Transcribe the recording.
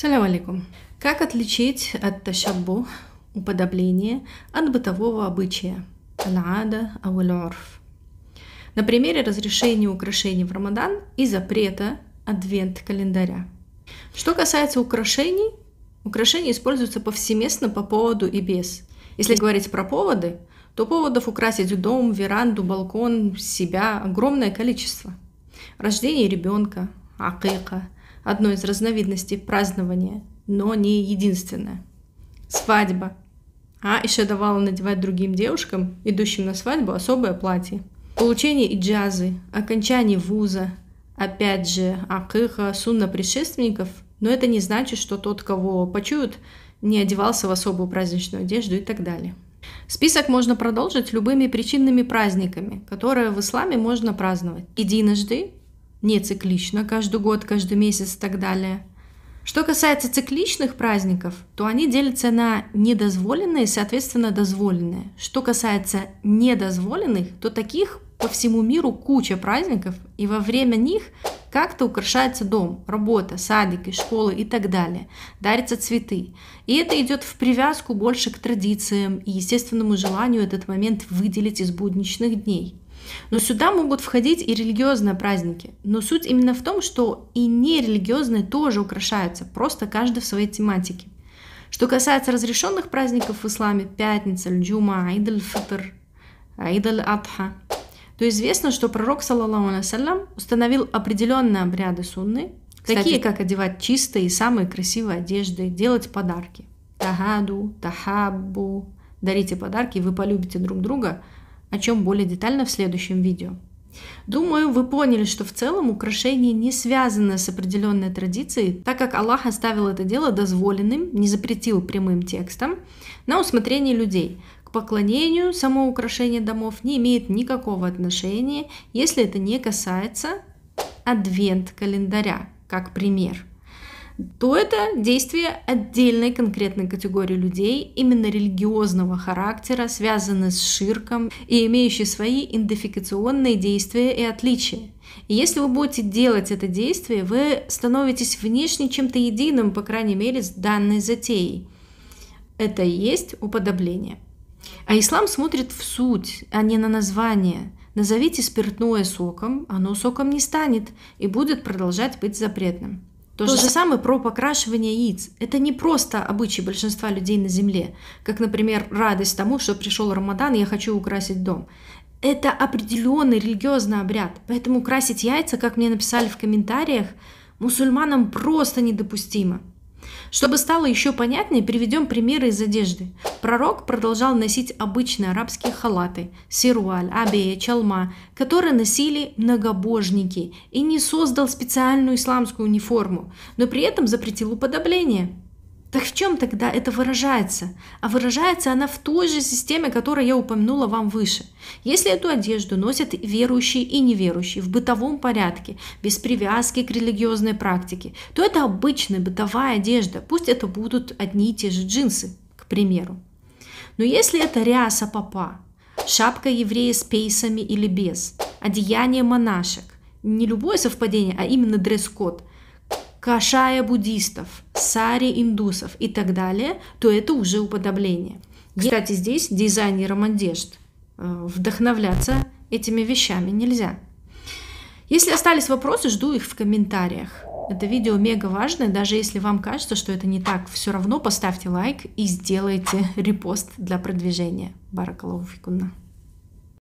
Салям алейкум. Как отличить от ташаббу, уподобление, от бытового обычая, аль-ада ауэль-урф? На примере разрешения украшений в Рамадан и запрета адвент календаря. Что касается украшений, украшения используются повсеместно по поводу и без. Если говорить про поводы, то поводов украсить дом, веранду, балкон, себя огромное количество. Рождение ребенка, акыка – одной из разновидностей празднования, но не единственная. Свадьба. А еще давала надевать другим девушкам, идущим на свадьбу, особое платье. Получение иджазы, окончание вуза, опять же, акыха, сунна предшественников, но это не значит, что тот, кого почуют, не одевался в особую праздничную одежду и так далее. Список можно продолжить любыми причинными праздниками, которые в исламе можно праздновать. Единожды не циклично, каждый год, каждый месяц и так далее. Что касается цикличных праздников, то они делятся на недозволенные и, соответственно, дозволенные. Что касается недозволенных, то таких по всему миру куча праздников, и во время них как-то украшается дом, работа, садики, школы и так далее. Дарятся цветы. И это идет в привязку больше к традициям и естественному желанию этот момент выделить из будничных дней. Но сюда могут входить и религиозные праздники. Но суть именно в том, что и нерелигиозные тоже украшаются, просто каждый в своей тематике. Что касается разрешенных праздников в исламе, пятница, джума, айд аль-фитр, айд аль-адха, то известно, что пророк, саллаллаху алейсалям, установил определенные обряды сунны, Кстати, такие как одевать чистые и самые красивые одежды, делать подарки. Тагаду, тахабу. дарите подарки, вы полюбите друг друга – о чем более детально в следующем видео. Думаю, вы поняли, что в целом украшение не связано с определенной традицией, так как Аллах оставил это дело дозволенным, не запретил прямым текстом, на усмотрение людей. К поклонению само украшение домов не имеет никакого отношения, если это не касается адвент календаря, как пример то это действия отдельной конкретной категории людей, именно религиозного характера, связанные с ширком и имеющие свои идентификационные действия и отличия. И если вы будете делать это действие, вы становитесь внешне чем-то единым, по крайней мере, с данной затеей. Это и есть уподобление. А ислам смотрит в суть, а не на название. Назовите спиртное соком, оно соком не станет и будет продолжать быть запретным. То, же, же самое про покрашивание яиц. Это не просто обычай большинства людей на земле, как, например, радость тому, что пришел Рамадан, и я хочу украсить дом. Это определенный религиозный обряд. Поэтому красить яйца, как мне написали в комментариях, мусульманам просто недопустимо. Чтобы стало еще понятнее, приведем примеры из одежды. Пророк продолжал носить обычные арабские халаты, сируаль, абея, чалма, которые носили многобожники и не создал специальную исламскую униформу, но при этом запретил уподобление – так в чем тогда это выражается? А выражается она в той же системе, которую я упомянула вам выше. Если эту одежду носят верующие и неверующие в бытовом порядке, без привязки к религиозной практике, то это обычная бытовая одежда, пусть это будут одни и те же джинсы, к примеру. Но если это ряса папа, шапка еврея с пейсами или без, одеяние монашек, не любое совпадение, а именно дресс-код, кашая буддистов – сари индусов и так далее, то это уже уподобление. Кстати, здесь дизайнерам одежд э, вдохновляться этими вещами нельзя. Если остались вопросы, жду их в комментариях. Это видео мега важное, даже если вам кажется, что это не так, все равно поставьте лайк и сделайте репост для продвижения. Баракалауфикунна.